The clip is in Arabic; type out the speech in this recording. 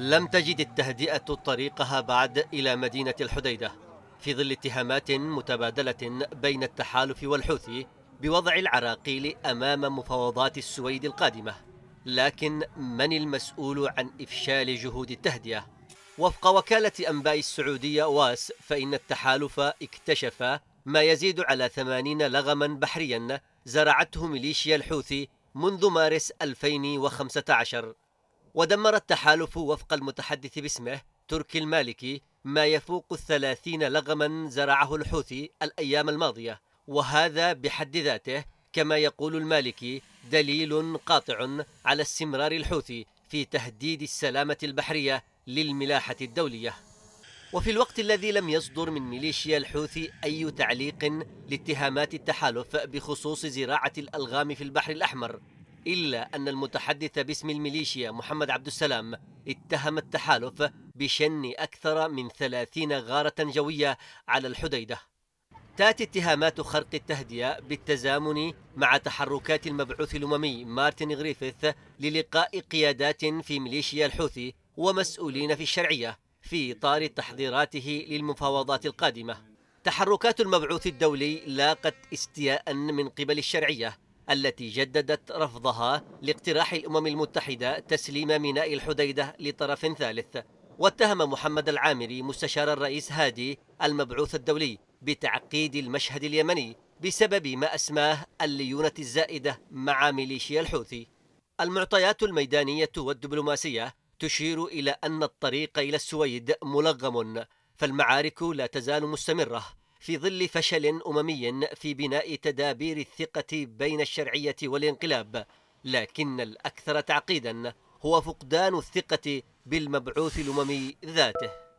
لم تجد التهدئة طريقها بعد إلى مدينة الحديدة في ظل اتهامات متبادلة بين التحالف والحوثي بوضع العراقيل أمام مفاوضات السويد القادمة لكن من المسؤول عن إفشال جهود التهدئة؟ وفق وكالة أنباء السعودية واس فإن التحالف اكتشف ما يزيد على ثمانين لغما بحريا زرعته ميليشيا الحوثي منذ مارس 2015 ودمر التحالف وفق المتحدث باسمه تركي المالكي ما يفوق الثلاثين لغما زرعه الحوثي الأيام الماضية وهذا بحد ذاته كما يقول المالكي دليل قاطع على استمرار الحوثي في تهديد السلامة البحرية للملاحة الدولية وفي الوقت الذي لم يصدر من ميليشيا الحوثي أي تعليق لاتهامات التحالف بخصوص زراعة الألغام في البحر الأحمر إلا أن المتحدث باسم الميليشيا محمد عبد السلام اتهم التحالف بشن أكثر من ثلاثين غارة جوية على الحديدة تأتي اتهامات خرق التهدئة بالتزامن مع تحركات المبعوث الأممي مارتن غريفيث للقاء قيادات في ميليشيا الحوثي ومسؤولين في الشرعية في إطار تحضيراته للمفاوضات القادمة تحركات المبعوث الدولي لاقت استياء من قبل الشرعية التي جددت رفضها لاقتراح الأمم المتحدة تسليم ميناء الحديدة لطرف ثالث واتهم محمد العامري مستشار الرئيس هادي المبعوث الدولي بتعقيد المشهد اليمني بسبب ما أسماه الليونة الزائدة مع ميليشيا الحوثي المعطيات الميدانية والدبلوماسية تشير إلى أن الطريق إلى السويد ملغم فالمعارك لا تزال مستمرة في ظل فشل أممي في بناء تدابير الثقة بين الشرعية والانقلاب لكن الأكثر تعقيدا هو فقدان الثقة بالمبعوث الأممي ذاته